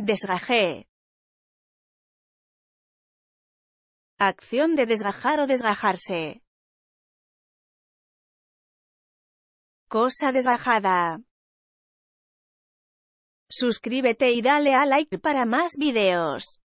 Desgajé. Acción de desgajar o desgajarse. Cosa desgajada. Suscríbete y dale a like para más videos.